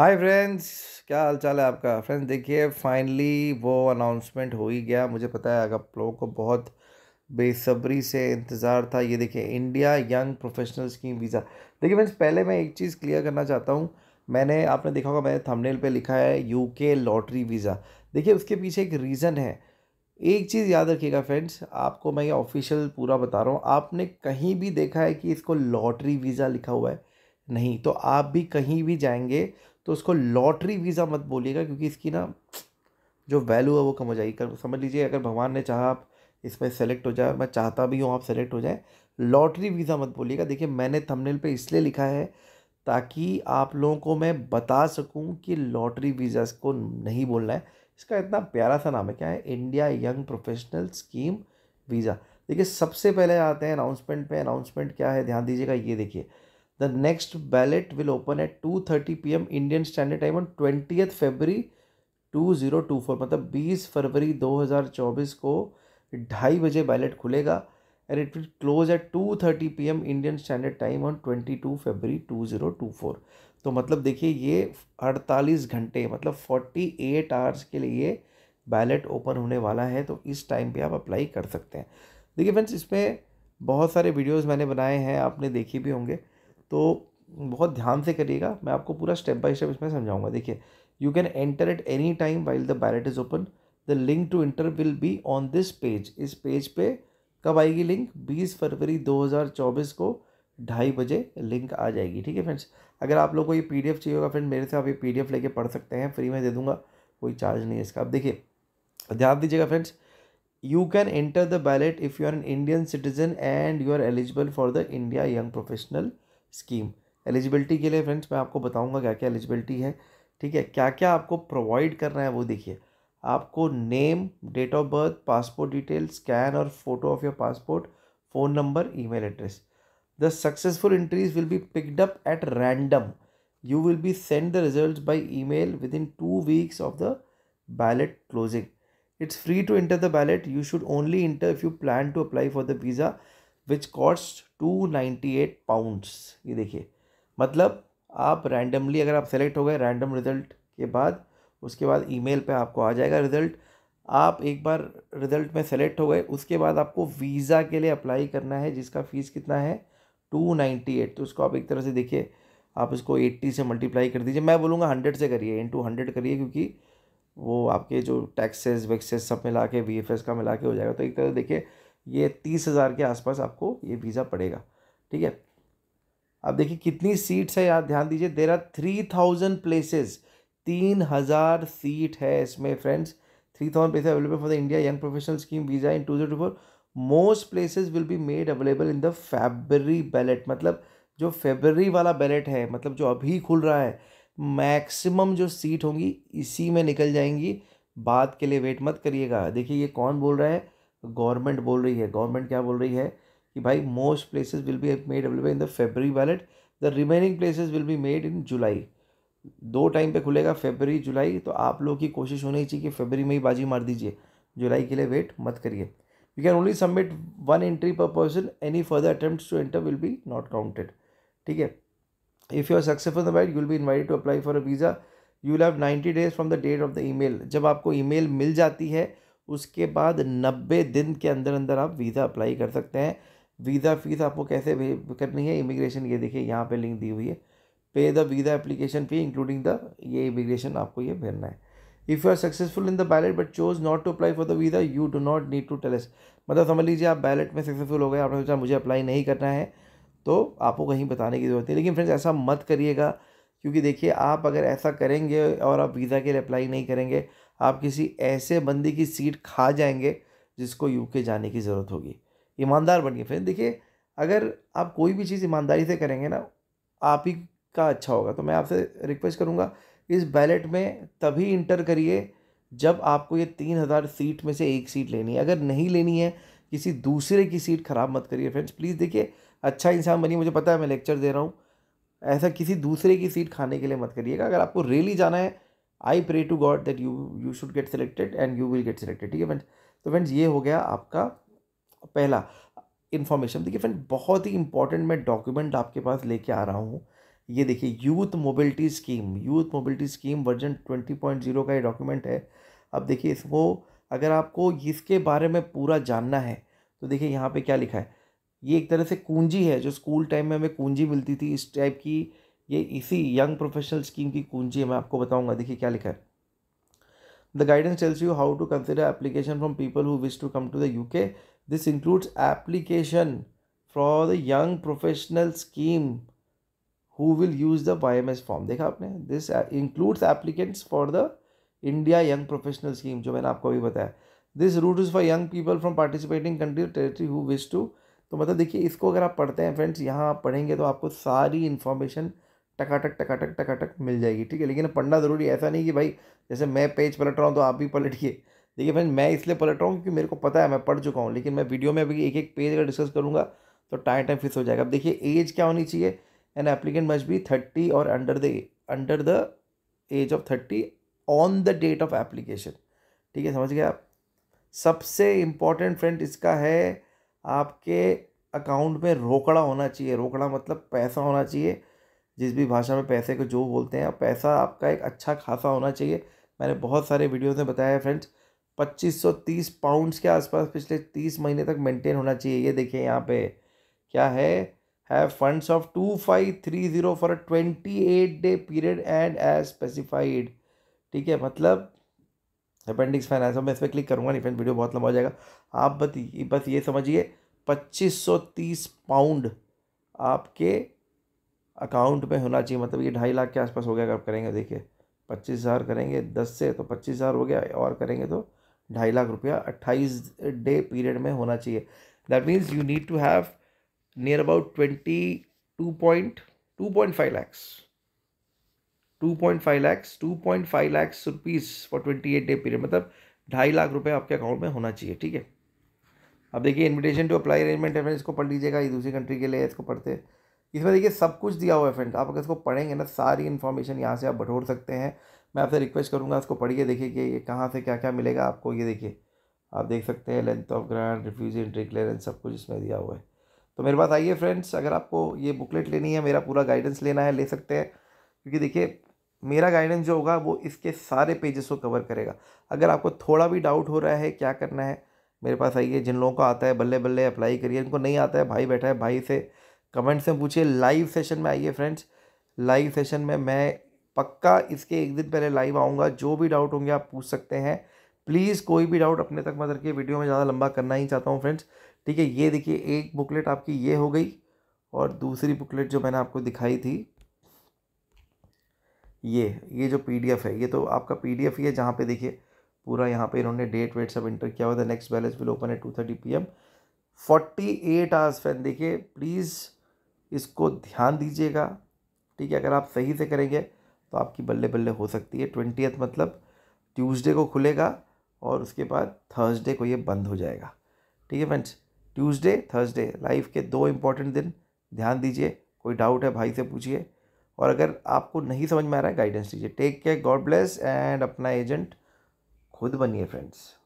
Hi friends क्या हाल चाल है आपका फ्रेंड्स देखिए फाइनली वो अनाउंसमेंट हो ही गया मुझे पता है आप लोगों को बहुत बेसब्री से इंतज़ार था ये देखिए India young professional scheme visa देखिए फ्रेंड्स पहले मैं एक चीज़ क्लियर करना चाहता हूँ मैंने आपने देखा होगा मैंने थंबनेल पे लिखा है यूके लॉटरी वीज़ा देखिए उसके पीछे एक रीज़न है एक चीज़ याद रखिएगा फ्रेंड्स आपको मैं ये ऑफिशियल पूरा बता रहा हूँ आपने कहीं भी देखा है कि इसको लॉटरी वीज़ा लिखा हुआ है नहीं तो आप भी कहीं भी जाएंगे तो उसको लॉटरी वीज़ा मत बोलिएगा क्योंकि इसकी ना जो वैल्यू है वो कम हो जाएगी कर समझ लीजिए अगर भगवान ने चाहा आप इसमें सेलेक्ट हो जाए मैं चाहता भी हूँ आप सेलेक्ट हो जाए लॉटरी वीज़ा मत बोलिएगा देखिए मैंने थंबनेल पे इसलिए लिखा है ताकि आप लोगों को मैं बता सकूँ कि लॉटरी वीज़ा को नहीं बोलना है इसका इतना प्यारा सा नाम है क्या है India young professional scheme visa देखिए सबसे पहले आते हैं अनाउंसमेंट पे अनाउंसमेंट क्या है ध्यान दीजिएगा ये देखिए The next ballot will open at 2:30 p.m. Indian Standard Time on 20th February 2024 मतलब 20 फरवरी 2024 को ढाई बजे बैलेट खुलेगा and it will close at two thirty P M Indian standard time on twenty two February two zero two four तो मतलब देखिए ये अड़तालीस घंटे मतलब फोर्टी एट आवर्स के लिए बैलेट ओपन होने वाला है तो इस टाइम पे आप अप्लाई कर सकते हैं देखिए फ्रेंड्स इसमें बहुत सारे वीडियोज़ मैंने बनाए हैं आपने देखे भी होंगे तो बहुत ध्यान से करिएगा मैं आपको पूरा स्टेप बाय स्टेप इसमें समझाऊंगा देखिए you can enter at any time while the ballot is open the link to enter will be on this page इस पेज पे कब आएगी लिंक 20 फरवरी 2024 को ढाई बजे लिंक आ जाएगी ठीक है फ्रेंड्स अगर आप लोग को ये एफ चाहिए होगा फ्रेंड मेरे से आप ये एफ लेके पढ़ सकते हैं फ्री में दे दूंगा कोई चार्ज नहीं है इसका आप देखिए ध्यान दीजिएगा friends you can enter the ballot if you are an Indian citizen and you are eligible for the India young professional scheme eligibility के लिए फ्रेंड्स मैं आपको बताऊंगा क्या क्या एलिजिबिलिटी है ठीक है क्या क्या आपको प्रोवाइड करना है वो देखिए आपको name date of birth passport detail scan और photo of your passport phone number email address the successful entries will be picked up at random you will be send the result by e mail within two weeks of the ballot closing it's free to enter the ballot you should only enter if you plan to apply for the visa which cost two ninety eight pounds ये देखिए मतलब आप randomly अगर आप select हो गए random result के बाद उसके बाद ईमेल पे आपको आ जाएगा रिज़ल्ट आप एक बार रिज़ल्ट में सेलेक्ट हो गए उसके बाद आपको वीज़ा के लिए अप्लाई करना है जिसका फ़ीस कितना है टू नाइन्टी एट तो उसको आप एक तरह से देखिए आप इसको एट्टी से मल्टीप्लाई कर दीजिए मैं बोलूँगा हंड्रेड से करिए इन टू हंड्रेड करिए क्योंकि वो आपके जो टैक्सेस वैक्सेस सब मिला के वी का मिला के हो जाएगा तो एक तरह से देखिए ये तीस हज़ार के आसपास आपको ये वीज़ा पड़ेगा ठीक है अब देखिए कितनी सीट्स है यहाँ ध्यान दीजिए there are three thousand places तीन हज़ार सीट है इसमें friends three thousand places available for the India young professional scheme visa in two zero four most places will be made available in the February ballot मतलब जो February वाला ballot है मतलब जो अभी खुल रहा है मैक्सिमम जो सीट होंगी इसी में निकल जाएंगी बात के लिए वेट मत करिएगा देखिए ये कौन बोल रहा है गवर्नमेंट बोल रही है गवर्नमेंट क्या बोल रही है कि भाई most places will be made available in the February ballot the remaining places will be made in July दो टाइम पे खुलेगा फेबरी जुलाई तो आप लोग की कोशिश होनी चाहिए कि फेबरी में ही बाजी मार दीजिए जुलाई के लिए वेट मत करिए you can only submit one entry per person any further attempt to enter will be not counted ठीक है if you are successful the ballot you'll be invited to apply for a visa you will have ninety days from the date of the email जब आपको email मिल जाती है उसके बाद नब्बे दिन के अंदर अंदर आप वीज़ा अप्लाई कर सकते हैं वीज़ा फ़ीस आपको कैसे करनी है इमिग्रेशन ये देखिए यहाँ पे लिंक दी हुई है pay the visa application fee including the ये इमिग्रेशन आपको ये भरना है if you are successful in the ballot but chose not to apply for the visa you do not need to tell us मतलब समझ लीजिए आप बैलेट में सक्सेसफुल हो गए आपने सोचा मुझे अप्लाई नहीं करना है तो आपको कहीं बताने की ज़रूरत है लेकिन फ्रेंड्स ऐसा मत करिएगा क्योंकि देखिए आप अगर ऐसा करेंगे और आप वीज़ा के लिए अप्लाई नहीं करेंगे आप किसी ऐसे बंदी की सीट खा जाएंगे जिसको यूके जाने की ज़रूरत होगी ईमानदार बनिए फ्रेंड देखिए अगर आप कोई भी चीज़ ईमानदारी से करेंगे ना आप ही का अच्छा होगा तो मैं आपसे रिक्वेस्ट करूँगा इस बैलेट में तभी इंटर करिए जब आपको ये तीन हज़ार सीट में से एक सीट लेनी है अगर नहीं लेनी है किसी दूसरे की सीट ख़राब मत करिए फ्रेंड्स प्लीज़ देखिए अच्छा इंसान बनिए मुझे पता है मैं लेक्चर दे रहा हूँ ऐसा किसी दूसरे की सीट खाने के लिए मत करिएगा अगर आपको रेली जाना है I pray to God that you you should get selected and you will get selected ठीक है फ्रेंड्स तो फ्रेंड्स ये हो गया आपका पहला इन्फॉर्मेशन देखिए फ्रेंड बहुत ही इंपॉर्टेंट मैं डॉक्यूमेंट आपके पास लेके आ रहा हूँ ये देखिए youth mobility scheme youth mobility scheme version twenty point zero का ये डॉक्यूमेंट है अब देखिए इसको अगर आपको इसके बारे में पूरा जानना है तो देखिए यहाँ पे क्या लिखा है ये एक तरह से कुंजी है जो स्कूल टाइम में हमें कुंजी मिलती थी इस टाइप की ये इसी यंग प्रोफेशनल स्कीम की कुंजी है मैं आपको बताऊंगा देखिए क्या लिखा है the guidance tells you how to consider application from people who wish to come to the UK this includes application from the young professional scheme who will use the Y M S form देखा आपने this includes applicants for the India young professional scheme जो मैंने आपको अभी बताया this route is for young people from participating country territory who wish to तो मतलब देखिए इसको अगर आप पढ़ते हैं फ्रेंड्स यहाँ आप पढ़ेंगे तो आपको सारी इन्फॉर्मेशन टकाटक टकाटक टकाटक मिल जाएगी ठीक है लेकिन पढ़ना ज़रूरी ऐसा नहीं कि भाई जैसे मैं पेज पलट रहा हूँ तो आप भी पलटिए देखिए फ्रेंड मैं इसलिए पलट रहा हूँ क्योंकि मेरे को पता है मैं पढ़ चुका हूँ लेकिन मैं वीडियो में अभी एक एक पेज अगर डिस्कस करूँगा तो टाइम टाइम फिक्स हो जाएगा अब देखिए एज क्या होनी चाहिए an applicant must be thirty और under the under the age of thirty on the date of application ठीक है समझ गए आप सबसे इम्पॉर्टेंट फ्रेंड इसका है आपके अकाउंट में रोकड़ा होना चाहिए रोकड़ा मतलब पैसा होना चाहिए जिस भी भाषा में पैसे को जो बोलते हैं पैसा आपका एक अच्छा खासा होना चाहिए मैंने बहुत सारे वीडियोज़ में बताया है फ्रेंड्स तीस पाउंड्स के आसपास पिछले तीस महीने तक मेंटेन होना चाहिए ये देखिए यहाँ पे क्या है have funds of two five three zero for twenty eight day period and as specified ठीक है मतलब अपेंडिक्स फाइनेंस मैं इस पर क्लिक करूँगा नहीं फ्रेंड वीडियो बहुत लंबा हो जाएगा आप बताइए बस ये समझिए पच्चीस सौ तीस पाउंड आपके अकाउंट में होना चाहिए मतलब ये ढाई लाख के आसपास हो गया अगर आप करेंगे देखिए पच्चीस हज़ार करेंगे दस से तो पच्चीस हज़ार हो गया और करेंगे तो ढाई लाख रुपया अट्ठाईस डे पीरियड में होना चाहिए that means you need to have near about twenty two point two point five lakhs two point five lakhs two point five lakhs rupees for twenty eight day period मतलब ढाई लाख रुपये आपके अकाउंट में होना चाहिए ठीक है अब देखिए इन्विटेशन टू अप्लाई अरेंजमेंट है इसको पढ़ लीजिएगा ये दूसरी कंट्री के लिए इसको पढ़ते हैं इसमें देखिए सब कुछ दिया हुआ है फ्रेंड आप अगर इसको पढ़ेंगे ना सारी इन्फॉर्मेशन यहाँ से आप बटोर सकते हैं मैं आपसे रिक्वेस्ट करूँगा इसको पढ़िए देखिए कि ये कहाँ से क्या क्या मिलेगा आपको ये देखिए आप देख सकते हैं length of grand refuge entry clearance सब कुछ इसमें दिया हुआ है तो मेरे पास आइए फ्रेंड्स अगर आपको ये बुकलेट लेनी है मेरा पूरा गाइडेंस लेना है ले सकते हैं क्योंकि देखिए मेरा गाइडेंस जो होगा वो इसके सारे पेजेस को कवर करेगा अगर आपको थोड़ा भी डाउट हो रहा है क्या करना है मेरे पास आइए जिन लोगों को आता है बल्ले बल्ले अप्लाई करिए इनको नहीं आता है भाई बैठा है भाई से कमेंट्स में पूछिए लाइव सेशन में आइए फ्रेंड्स लाइव सेशन में मैं पक्का इसके एक दिन पहले लाइव आऊँगा जो भी डाउट होंगे आप पूछ सकते हैं प्लीज़ कोई भी डाउट अपने तक मत रखिए वीडियो में ज़्यादा लंबा करना ही चाहता हूँ फ्रेंड्स ठीक है ये देखिए एक बुकलेट आपकी ये हो गई और दूसरी बुकलेट जो मैंने आपको दिखाई थी ये ये जो पीडीएफ है ये तो आपका पीडीएफ ही है जहाँ पे देखिए पूरा यहाँ पे इन्होंने डेट वेट सब इंटर किया हुआ था नेक्स्ट बैलेंस विल ओपन है two thirty P M forty eight hours fan देखिए प्लीज़ इसको ध्यान दीजिएगा ठीक है अगर आप सही से करेंगे तो आपकी बल्ले बल्ले हो सकती है ट्वेंटी मतलब ट्यूसडे को खुलेगा और उसके बाद थर्सडे को ये बंद हो जाएगा ठीक है फ्रेंड्स ट्यूसडे थर्सडे लाइफ के दो इम्पॉर्टेंट दिन ध्यान दीजिए कोई डाउट है भाई से पूछिए और अगर आपको नहीं समझ में आ रहा है गाइडेंस लीजिए take care god bless and अपना एजेंट खुद बनिए फ्रेंड्स